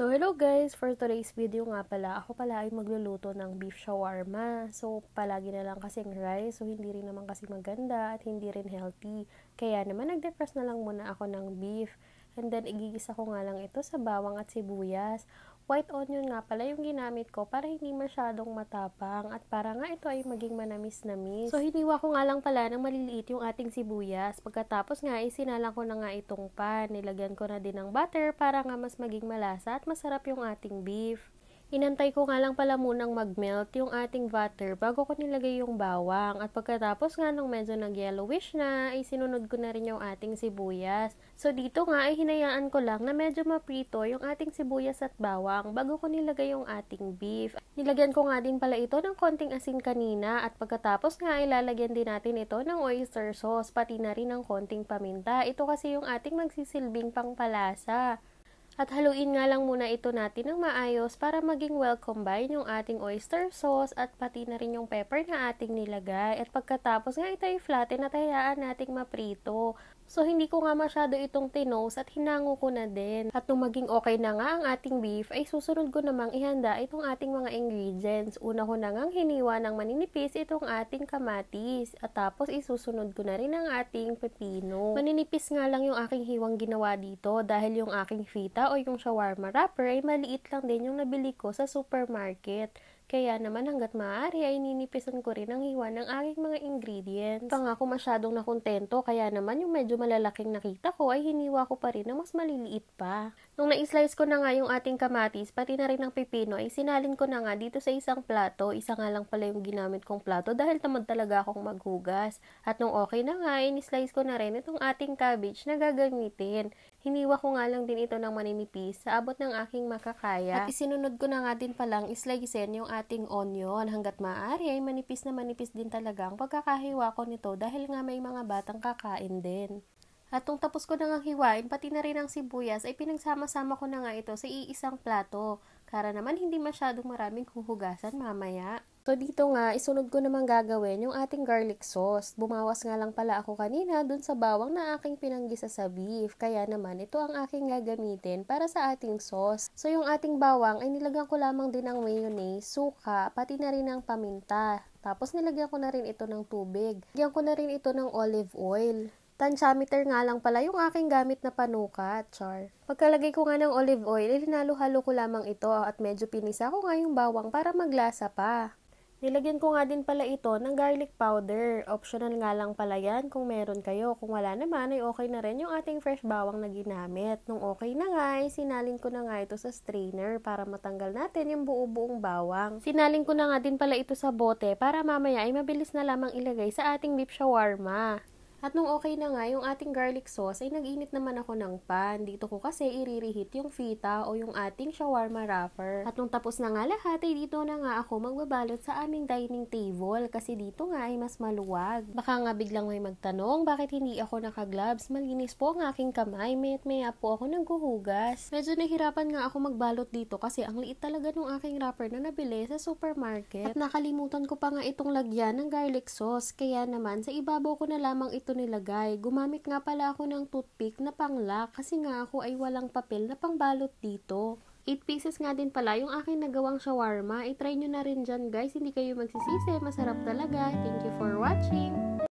So, hello guys! For today's video nga pala, ako pala ay magluluto ng beef shawarma. So, palagi na lang kasing rice. So, hindi rin naman kasi maganda at hindi rin healthy. Kaya naman, nag-depress na lang muna ako ng beef. And then, igigisa ko nga lang ito sa bawang at sibuyas. White onion nga pala yung ginamit ko para hindi masyadong matapang at para nga ito ay maging manamis-namis. So, hiniwa ko nga lang pala ng maliliit yung ating sibuyas. Pagkatapos nga, ay isinalang ko na nga itong pan. Nilagyan ko na din ng butter para nga mas maging malasa at masarap yung ating beef. Inantay ko nga lang pala munang mag-melt yung ating butter bago ko nilagay yung bawang. At pagkatapos nga nung medyo nag-yellowish na, ay sinunod ko na rin yung ating sibuyas. So dito nga ay hinayaan ko lang na medyo maprito yung ating sibuyas at bawang bago ko nilagay yung ating beef. Nilagyan ko nga din pala ito ng konting asin kanina at pagkatapos nga ay ilalagyan din natin ito ng oyster sauce pati na rin ng konting paminta. Ito kasi yung ating magsisilbing pangpalasa. At haluin nga lang muna ito natin ng maayos para maging well combined yung ating oyster sauce at pati na rin yung pepper na ating nilagay. At pagkatapos nga ito i-flatten at hayaan nating maprito. So, hindi ko nga masyado itong tinose at hinango ko na din. At nung maging okay na nga ang ating beef, ay susunod ko namang ihanda itong ating mga ingredients. Una ko na nga hiniwa ng maninipis itong ating kamatis. At tapos isusunod ko na rin ang ating pepino. Maninipis nga lang yung aking hiwang ginawa dito dahil yung aking fita o yung shawarma wrapper ay maliit lang din yung nabili ko sa supermarket. Kaya naman hanggat maaari ay ninipisan ko rin ang hiwa ng aking mga ingredients. Pangako masyadong nakontento kaya naman yung medyo malalaking nakita ko ay hiniwa ko pa rin na mas maliliit pa. Nung na-slice ko na nga yung ating kamatis pati na rin ang pipino ay sinalin ko na nga dito sa isang plato. Isa nga lang pala yung ginamit kong plato dahil tamad talaga akong maghugas. At nung okay na nga, in-slice ko na rin itong ating cabbage na gagamitin. Hiniwa ko nga lang din ito ng maninipis sa abot ng aking makakaya. At isinunod ko na nga din palang islagisin yung ating ating onion. Hanggat maaari ay manipis na manipis din talaga ang pagkakahiwa ko nito dahil nga may mga batang kakain din. At nung tapos ko na nga hiwain, pati na rin ang sibuyas, ay pinagsama-sama ko na nga ito sa iisang plato. Kara naman hindi masyadong maraming huhugasan mamaya. So, dito nga, isunod ko naman gagawin yung ating garlic sauce. Bumawas nga lang pala ako kanina dun sa bawang na aking pinanggisa sa beef. Kaya naman, ito ang aking gagamitin para sa ating sauce. So, yung ating bawang ay nilagyan ko lamang din ng mayonnaise, suka, pati na rin ng paminta. Tapos, nilagyan ko na rin ito ng tubig. Nilagyan ko na rin ito ng olive oil. Tansyameter nga lang pala yung aking gamit na panuka, char. Pagkalagay ko nga ng olive oil, ilinalo-halo eh, ko lamang ito at medyo pinisa ko nga yung bawang para maglasa pa. Nilagyan ko nga din pala ito ng garlic powder. Optional nga lang pala yan kung meron kayo. Kung wala naman ay okay na rin yung ating fresh bawang na ginamit. Nung okay na nga ay sinalin ko na nga ito sa strainer para matanggal natin yung buo-buong bawang. Sinalin ko na nga din pala ito sa bote para mamaya ay mabilis na lamang ilagay sa ating beef shawarma. At nung okay na nga yung ating garlic sauce, ay nag-init naman ako ng pan. Dito ko kasi iririhit yung fita o yung ating shawarma wrapper. At nung tapos na nga lahat, ay dito na nga ako magbabalot sa aming dining table kasi dito nga ay mas maluwag. Baka nga biglang may magtanong, bakit hindi ako naka-gloves? Malinis po ang aking kamay, mayat maya po ako naghuhugas. Medyo nahirapan nga ako magbalot dito kasi ang liit talaga nung aking wrapper na nabili sa supermarket. At nakalimutan ko pa nga itong lagyan ng garlic sauce, kaya naman sa ibabaw ko na lamang ito ito nilagay. Gumamit nga pala ako ng toothpick na pangla kasi nga ako ay walang papel na pangbalot dito. 8 pieces nga din pala yung aking nagawang shawarma. I-try nyo na rin dyan guys. Hindi kayo magsisisi. Masarap talaga. Thank you for watching.